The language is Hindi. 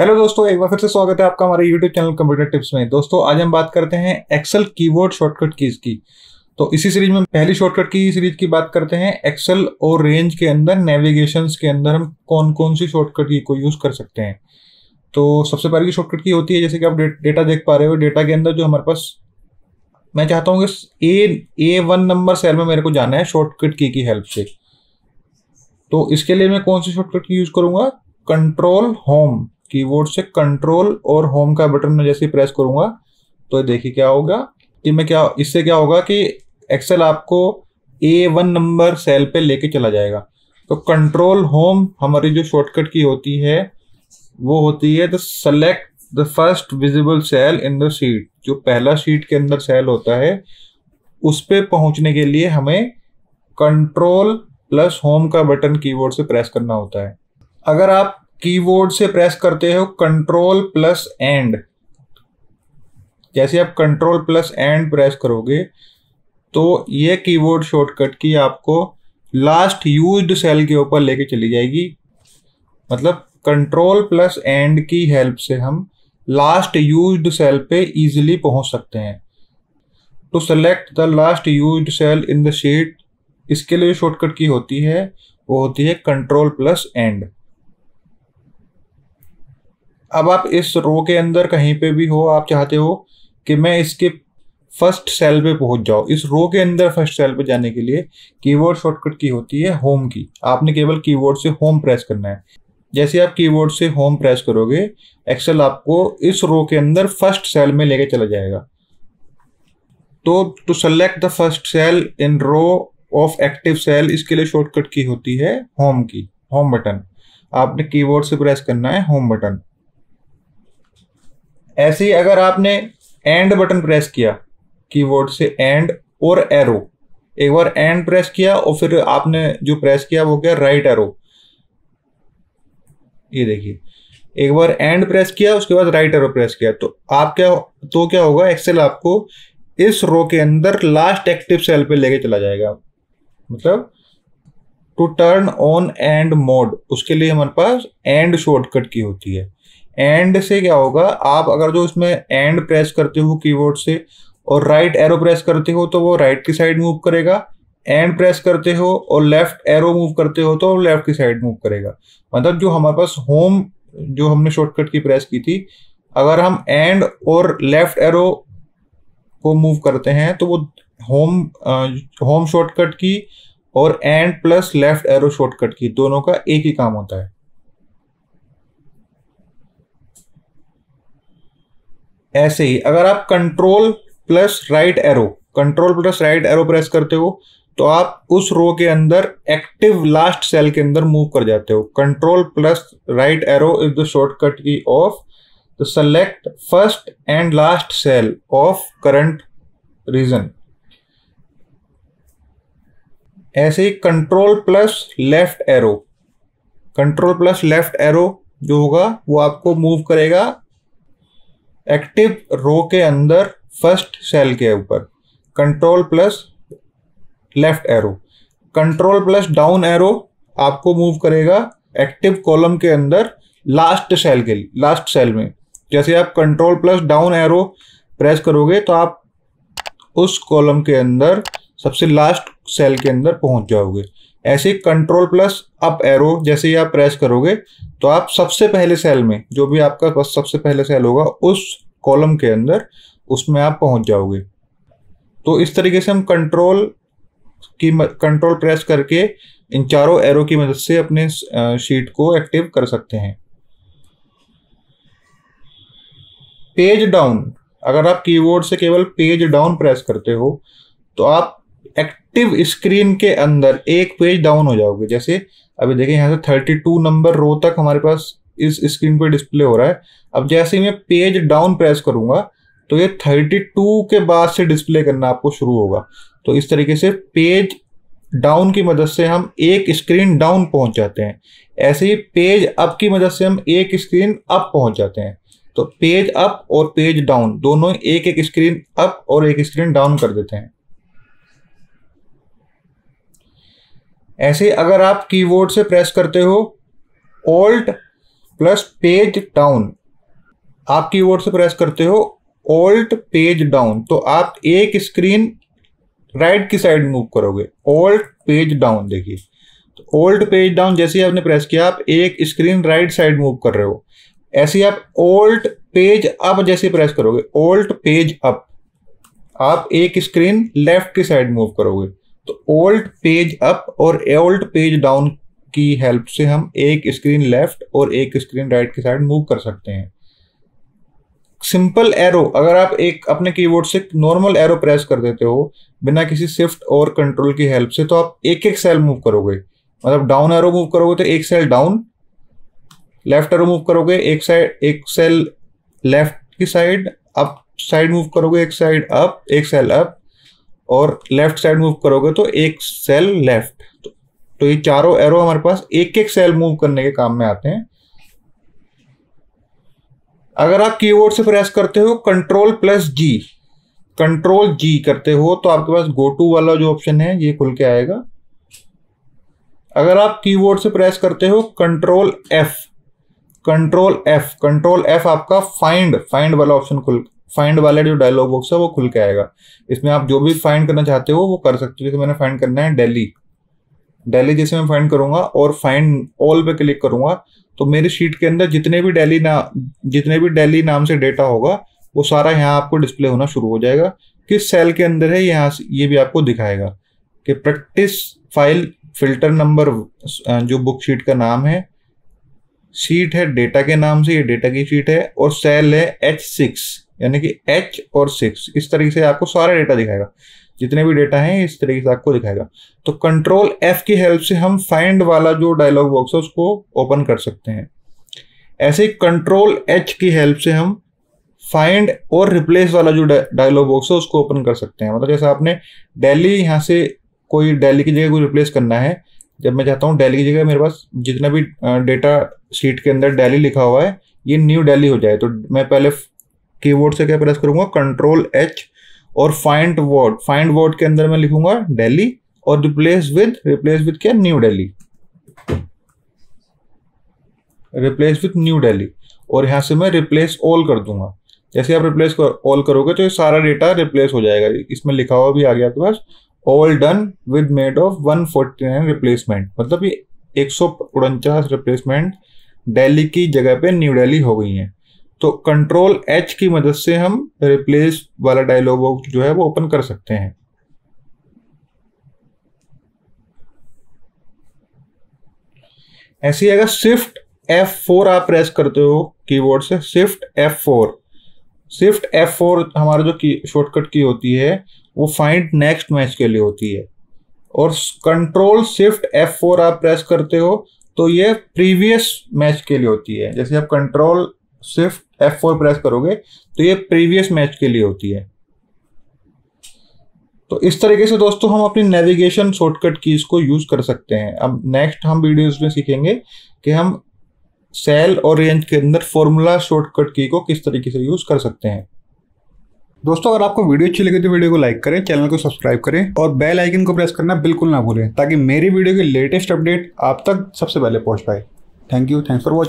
हेलो दोस्तों एक बार फिर से स्वागत है आपका हमारे यूट्यूब चैनल कंप्यूटर टिप्स में दोस्तों आज हम बात करते हैं एक्सेल कीबोर्ड शॉर्टकट कीज की तो इसी सीरीज में पहली शॉर्टकट की सीरीज की बात करते हैं एक्सेल और रेंज के अंदर नेविगेशन के अंदर हम कौन कौन सी शॉर्टकट की को यूज़ कर सकते हैं तो सबसे पहले शॉर्टकट की होती है जैसे कि आप डेटा देख पा रहे हो डेटा के अंदर जो हमारे पास मैं चाहता हूँ कि A A one number cell में मेरे को जाना है शॉर्टकट की की हेल्प से तो इसके लिए मैं कौन सी शॉर्टकट की यूज़ करूंगा कंट्रोल होम कीबोर्ड से कंट्रोल और होम का बटन में जैसे प्रेस करूंगा तो देखिए क्या होगा कि मैं क्या इससे क्या होगा कि एक्सेल आपको ए वन नंबर सेल पे लेके चला जाएगा तो कंट्रोल होम हमारी जो शॉर्टकट की होती है वो होती है the select the first visible cell in the sheet जो पहला सीट के अंदर सेल होता है उस पर पहुंचने के लिए हमें कंट्रोल प्लस होम का बटन कीबोर्ड से प्रेस करना होता है अगर आप कीबोर्ड से प्रेस करते हो कंट्रोल प्लस एंड जैसे आप कंट्रोल प्लस एंड प्रेस करोगे तो ये कीबोर्ड शॉर्टकट की आपको लास्ट यूज्ड सेल के ऊपर लेके चली जाएगी मतलब control plus end key help से हम लास्ट यूज्ड सेल पे इजीली पहुंच सकते हैं to select the last used cell in the sheet इसके लिए शॉर्टकट की होती है वो होती है कंट्रोल प्लस एंड अब आप इस रो के अंदर कहीं पे भी हो आप चाहते हो कि मैं इसके फर्स्ट सेल पे पहुंच जाओ इस रो के अंदर फर्स्ट सेल पे जाने के लिए कीवर्ड शॉर्टकट की होती है होम की आपने केवल कीवर्ड से होम प्रेस करना है जैसे आप कीवर्ड से होम प्रेस करोगे एक्सेल आपको इस रो के अंदर फर्स्ट सेल में लेके चला जाएगा तो to select the first cell in row of active cell इसके लिए शॉर्टकट की होती है होम की होम बटन आपने कीबोर्ड से प्रेस करना है होम बटन ऐसे ही अगर आपने एंड बटन प्रेस किया कीबोर्ड से एंड और एरो एक बार एंड प्रेस किया और फिर आपने जो प्रेस किया वो क्या राइट एरो ये देखिए एक बार एंड प्रेस किया उसके बाद राइट एरो प्रेस किया तो आप क्या तो क्या होगा एक्सेल आपको इस रो के अंदर लास्ट एक्टिव सेल पे लेके चला जाएगा मतलब to turn on end mode उसके लिए हमारे पास एंड शॉर्टकट की होती है एंड से क्या होगा आप अगर जो उसमें एंड प्रेस करते हो कीबोर्ड से और राइट एरो प्रेस करते हो तो वो राइट की साइड मूव करेगा एंड प्रेस करते हो और लेफ्ट एरो मूव करते हो तो लेफ्ट की साइड मूव करेगा मतलब जो हमारे पास होम जो हमने शॉर्टकट की प्रेस की थी अगर हम एंड और लेफ्ट एरो को मूव करते हैं तो वो होम होम शॉर्टकट की और end plus left arrow shortcut key दोनों का एक ही काम होता है ऐसे ही अगर आप control plus right arrow control plus right arrow press करते हो तो आप उस रो के अंदर एक्टिव लास्ट सेल के अंदर मूव कर जाते हो control plus right arrow is the shortcut key of the select first and last cell of current region ऐसे ही control plus left arrow control plus left arrow जो होगा वो आपको मूव करेगा एक्टिव रो के अंदर फर्स्ट सेल के ऊपर control plus left arrow control plus down arrow आपको मूव करेगा एक्टिव कॉलम के अंदर लास्ट सेल के लिए लास्ट सेल में जैसे आप control plus down arrow press करोगे तो आप उस कॉलम के अंदर सबसे लास्ट सेल के अंदर पहुंच जाओगे ऐसे कंट्रोल प्लस अप एरो जैसे ही आप प्रेस करोगे तो आप सबसे पहले सेल में जो भी आपका बस सबसे पहले सेल होगा उस कॉलम के अंदर उसमें आप पहुंच जाओगे तो इस तरीके से हम कंट्रोल की कंट्रोल प्रेस करके इन चारों एरो की मदद से अपने शीट को एक्टिव कर सकते हैं पेज डाउन अगर आप कीबोर्ड से केवल पेज डाउन प्रेस करते हो तो आप एक्टिव स्क्रीन के अंदर एक पेज डाउन हो जाओगे जैसे अभी देखिए यहाँ से थर्टी टू नंबर रो तक हमारे पास इस स्क्रीन पर डिस्प्ले हो रहा है अब जैसे ही मैं पेज डाउन प्रेस करूंगा तो ये थर्टी टू के बाद से डिस्प्ले करना आपको शुरू होगा तो इस तरीके से पेज डाउन की मदद से हम एक स्क्रीन डाउन पहुंच जाते हैं ऐसे ही पेज अप की मदद से हम एक स्क्रीन अप पहुंच जाते हैं तो पेज अप और पेज डाउन दोनों एक एक स्क्रीन अप और एक स्क्रीन डाउन कर देते हैं ऐसे अगर आप कीबोर्ड से प्रेस करते हो ओल्ट प्लस पेज डाउन आप कीबोर्ड से प्रेस करते हो ओल्ट पेज डाउन तो आप एक स्क्रीन राइट की साइड मूव करोगे ओल्ट पेज डाउन देखिए तो ओल्ड पेज डाउन जैसे ही आपने प्रेस किया आप एक स्क्रीन राइट साइड मूव कर रहे हो ऐसे ही आप ओल्ट पेज अप जैसे प्रेस करोगे ओल्ट पेज अप आप एक स्क्रीन लेफ्ट की साइड मूव करोगे तो ओल्ट पेज अप और ओल्ड पेज डाउन की हेल्प से हम एक स्क्रीन लेफ्ट और एक स्क्रीन राइट के साइड मूव कर सकते हैं सिंपल एरो अगर आप एक अपने कीबोर्ड से नॉर्मल एरो प्रेस कर देते हो बिना किसी शिफ्ट और कंट्रोल की हेल्प से तो आप एक एक सेल मूव करोगे मतलब डाउन एरो मूव करोगे तो एक cell down left arrow move करोगे एक साइड एक सेल लेफ्ट की साइड अप साइड मूव करोगे एक साइड अप एक सेल अप और लेफ्ट साइड मूव करोगे तो एक सेल लेफ्ट तो, तो ये चारों एरो हमारे पास एक एक सेल मूव करने के काम में आते हैं अगर आप कीबोर्ड से प्रेस करते हो control plus G control G करते हो तो आपके पास गो टू वाला जो ऑप्शन है ये खुल के आएगा अगर आप कीबोर्ड से प्रेस करते हो control F control F control F आपका फाइंड फाइंड वाला ऑप्शन खुल फाइंड वाला जो डायलॉग बॉक्स है वो खुल के आएगा इसमें आप जो भी फाइंड करना चाहते हो वो कर सकते हो जैसे मैंने फाइंड करना है डेली डेली जैसे मैं फाइंड करूंगा और फाइंड ऑल पे क्लिक करूंगा तो मेरी शीट के अंदर जितने भी डेली ना जितने भी डेली नाम से डेटा होगा वो सारा यहाँ आपको डिस्प्ले होना शुरू हो जाएगा किस सेल के अंदर है यहाँ ये भी आपको दिखाएगा कि प्रैक्टिस फाइल फिल्टर नंबर जो बुक शीट का नाम है शीट है डेटा के नाम से ये डेटा की शीट है और सेल है एच सिक्स यानी कि एच और सिक्स इस तरीके से आपको सारा डेटा दिखाएगा जितने भी डेटा हैं इस तरीके से आपको दिखाएगा तो कंट्रोल एफ की हेल्प से हम फाइंड वाला जो डायलॉग बॉक्स है उसको ओपन कर सकते हैं ऐसे कंट्रोल एच की हेल्प से हम फाइंड और रिप्लेस वाला जो डायलॉग बॉक्स है उसको ओपन कर सकते हैं मतलब जैसे आपने डेली यहाँ से कोई डेली की जगह कोई रिप्लेस करना है जब मैं चाहता हूँ डेली की जगह मेरे पास जितना भी डेटा शीट के अंदर डेली लिखा हुआ है ये न्यू डेली हो जाए तो मैं पहले कीबोर्ड से क्या प्रेस करूंगा कंट्रोल एच और फाइंड वर्ड फाइंड वर्ड के अंदर मैं लिखूंगा डेली और रिप्लेस विद रिप्लेस विद क्या new daily replace with new daily और यहां से मैं रिप्लेस ऑल कर दूंगा जैसे आप रिप्लेस कर, ऑल करोगे तो ये सारा डेटा रिप्लेस हो जाएगा इसमें लिखा हुआ भी आ गया आपके पास all done with made of 149 replacement मतलब ये एक रिप्लेसमेंट दिल्ली की जगह पे न्यू दिल्ली हो गई हैं तो कंट्रोल एच की मदद से हम रिप्लेस वाला डायलॉग बॉक्स जो है वो ओपन कर सकते हैं ऐसे अगर शिफ्ट F4 आप प्रेस करते हो कीबोर्ड से शिफ्ट F4 शिफ्ट F4 हमारा जो की शॉर्टकट की होती है वो फाइंड नेक्स्ट मैच के लिए होती है और कंट्रोल शिफ्ट F4 आप प्रेस करते हो तो ये प्रीवियस मैच के लिए होती है जैसे आप कंट्रोल सिर्फ एफ फोर प्रेस करोगे तो ये प्रीवियस मैच के लिए होती है तो इस तरीके से दोस्तों हम अपनी नेविगेशन शॉर्टकट कीज को यूज कर सकते हैं अब नेक्स्ट हम वीडियोस में सीखेंगे कि हम सेल और रेंज के अंदर फॉर्मूला शॉर्टकट की को किस तरीके से यूज कर सकते हैं दोस्तों अगर आपको वीडियो अच्छी लगी तो वीडियो को लाइक करें चैनल को सब्सक्राइब करें और बेल आइकन को प्रेस करना बिल्कुल ना भूलें ताकि मेरी वीडियो की लेटेस्ट अपडेट आप तक सबसे पहले पहुंच पाए thank you thanks for watching